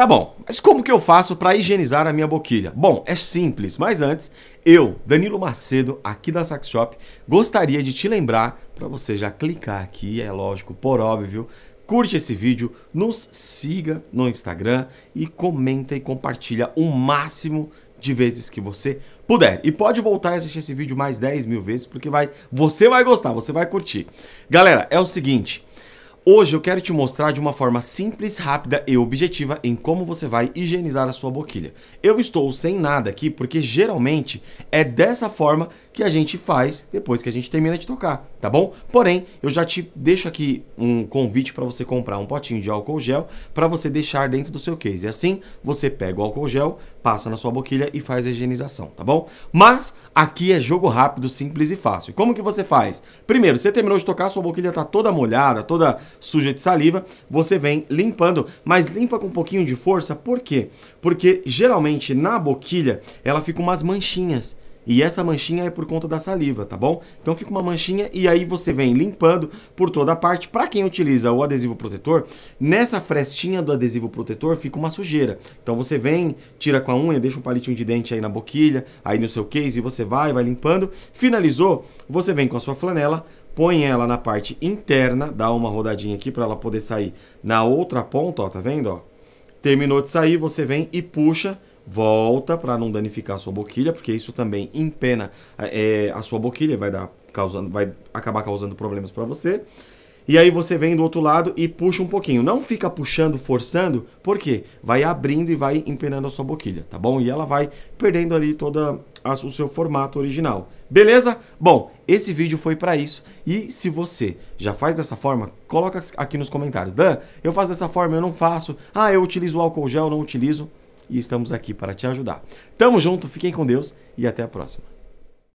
Tá bom, mas como que eu faço para higienizar a minha boquilha? Bom, é simples, mas antes, eu, Danilo Macedo, aqui da Sax Shop, gostaria de te lembrar para você já clicar aqui, é lógico, por óbvio, curte esse vídeo, nos siga no Instagram e comenta e compartilha o máximo de vezes que você puder. E pode voltar e assistir esse vídeo mais 10 mil vezes, porque vai, você vai gostar, você vai curtir. Galera, é o seguinte, Hoje eu quero te mostrar de uma forma simples, rápida e objetiva em como você vai higienizar a sua boquilha. Eu estou sem nada aqui porque geralmente é dessa forma que a gente faz depois que a gente termina de tocar, tá bom? Porém, eu já te deixo aqui um convite para você comprar um potinho de álcool gel para você deixar dentro do seu case. E assim, você pega o álcool gel, passa na sua boquilha e faz a higienização, tá bom? Mas aqui é jogo rápido, simples e fácil. Como que você faz? Primeiro, você terminou de tocar, sua boquilha está toda molhada, toda suja de saliva, você vem limpando, mas limpa com um pouquinho de força, por quê? Porque geralmente na boquilha ela fica umas manchinhas. E essa manchinha é por conta da saliva, tá bom? Então fica uma manchinha e aí você vem limpando por toda a parte. Para quem utiliza o adesivo protetor, nessa frestinha do adesivo protetor fica uma sujeira. Então você vem, tira com a unha, deixa um palitinho de dente aí na boquilha, aí no seu case, você vai, vai limpando. Finalizou, você vem com a sua flanela, põe ela na parte interna, dá uma rodadinha aqui para ela poder sair na outra ponta, ó, tá vendo? Ó? Terminou de sair, você vem e puxa, volta para não danificar a sua boquilha, porque isso também empena é, a sua boquilha, vai dar causando, vai acabar causando problemas para você. E aí você vem do outro lado e puxa um pouquinho. Não fica puxando, forçando, porque vai abrindo e vai empenando a sua boquilha, tá bom? E ela vai perdendo ali todo o seu formato original. Beleza? Bom, esse vídeo foi para isso. E se você já faz dessa forma, coloca aqui nos comentários. Dan, eu faço dessa forma, eu não faço. Ah, eu utilizo álcool gel, não utilizo. E estamos aqui para te ajudar. Tamo junto, fiquem com Deus e até a próxima.